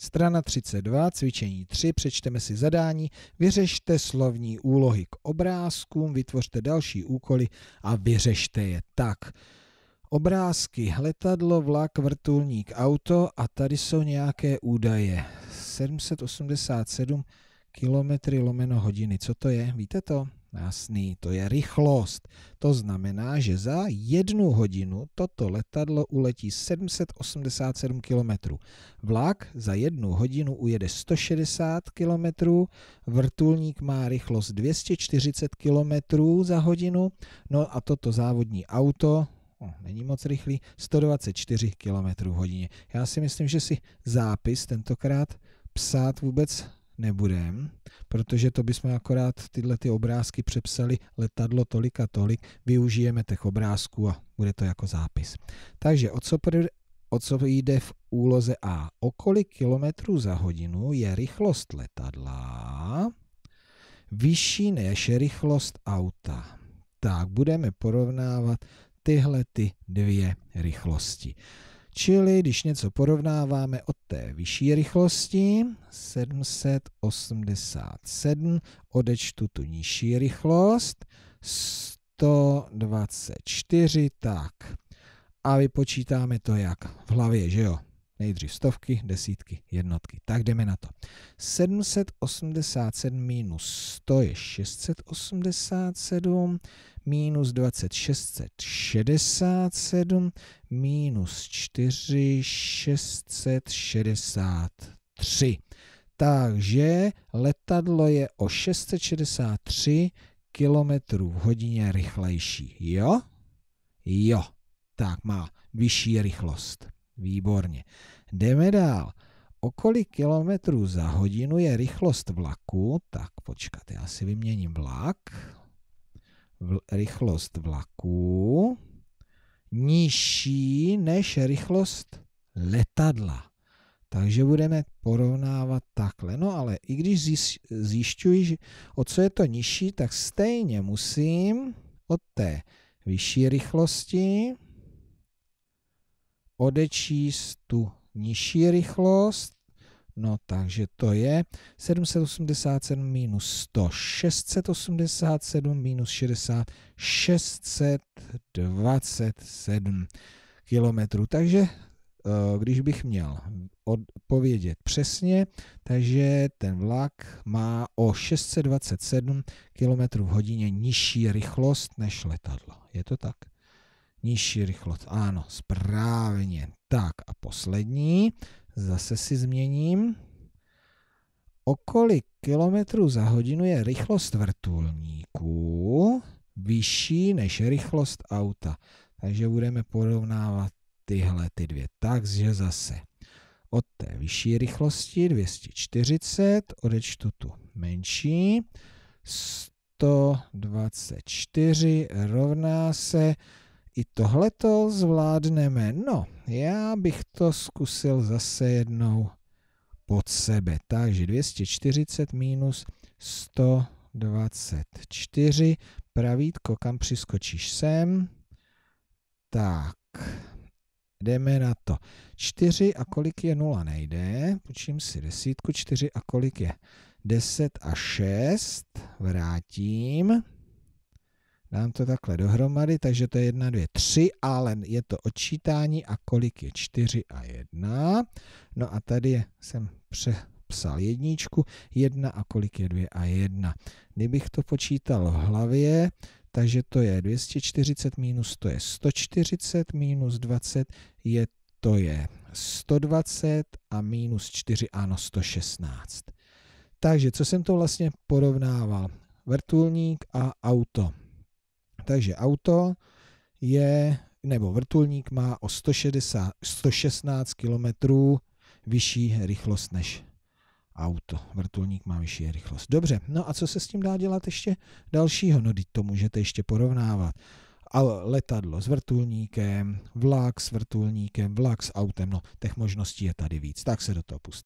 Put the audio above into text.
Strana 32, cvičení 3, přečteme si zadání, vyřešte slovní úlohy k obrázkům, vytvořte další úkoly a vyřešte je tak. Obrázky, letadlo, vlak, vrtulník, auto a tady jsou nějaké údaje. 787 km lomeno hodiny, co to je? Víte to? Jasný, to je rychlost. To znamená, že za jednu hodinu toto letadlo uletí 787 km. Vlak za jednu hodinu ujede 160 km, vrtulník má rychlost 240 km za hodinu, no a toto závodní auto oh, není moc rychlý, 124 km hodině. Já si myslím, že si zápis tentokrát psát vůbec nebudem, protože to bychom akorát tyhle ty obrázky přepsali letadlo tolik a tolik, využijeme těch obrázků a bude to jako zápis. Takže o co, pr- o co jde v úloze A? O kolik kilometrů za hodinu je rychlost letadla vyšší než rychlost auta? Tak budeme porovnávat tyhle ty dvě rychlosti. Čili když něco porovnáváme od té vyšší rychlosti, 787, odečtu tu nižší rychlost, 124, tak. A vypočítáme to jak? V hlavě, že jo? Nejdřív stovky, desítky, jednotky. Tak jdeme na to. 787 minus 100 je 687, minus 20 667, minus 4 663. Takže letadlo je o 663 km v hodině rychlejší. Jo? Jo. Tak má vyšší rychlost. Výborně. Jdeme dál. O kolik kilometrů za hodinu je rychlost vlaku? Tak počkat, já si vyměním vlak. Vl rychlost vlaku nižší než rychlost letadla. Takže budeme porovnávat takhle. No ale i když zjišťuji, o co je to nižší, tak stejně musím od té vyšší rychlosti odečíst tu nižší rychlost, no takže to je 787 minus 100, 687 minus 60, 627 kilometrů. Takže eh, když bych měl odpovědět přesně, takže ten vlak má o 627 km v hodině nižší rychlost než letadlo. Je to tak? nižší rychlost. Ano, správně. Tak a poslední, zase si změním. O kolik kilometrů za hodinu je rychlost vrtulníku vyšší než rychlost auta? Takže budeme porovnávat tyhle ty dvě. Takže zase od té vyšší rychlosti 240 odečtu tu menší 124 rovná se i tohleto zvládneme. No, já bych to zkusil zase jednou pod sebe. Takže 240 minus 124. Pravítko, kam přiskočíš sem? Tak, jdeme na to. 4 a kolik je 0 nejde. Počím si desítku. 4 a kolik je 10 a 6. Vrátím. Dám to takhle dohromady, takže to je 1, 2, 3, ale je to odčítání a kolik je 4 a 1. No a tady jsem přepsal jedničku, 1 a kolik je 2 a 1. Kdybych to počítal v hlavě, takže to je 240 minus, to je 140 minus 20, je to je 120 a minus 4, ano 116. Takže co jsem to vlastně porovnával? Vrtulník a auto. Takže auto je, nebo vrtulník má o 160, 116 km vyšší rychlost než auto. Vrtulník má vyšší rychlost. Dobře, no a co se s tím dá dělat ještě dalšího? No, to můžete ještě porovnávat. A letadlo s vrtulníkem, vlak s vrtulníkem, vlak s autem, no těch možností je tady víc, tak se do toho pustí.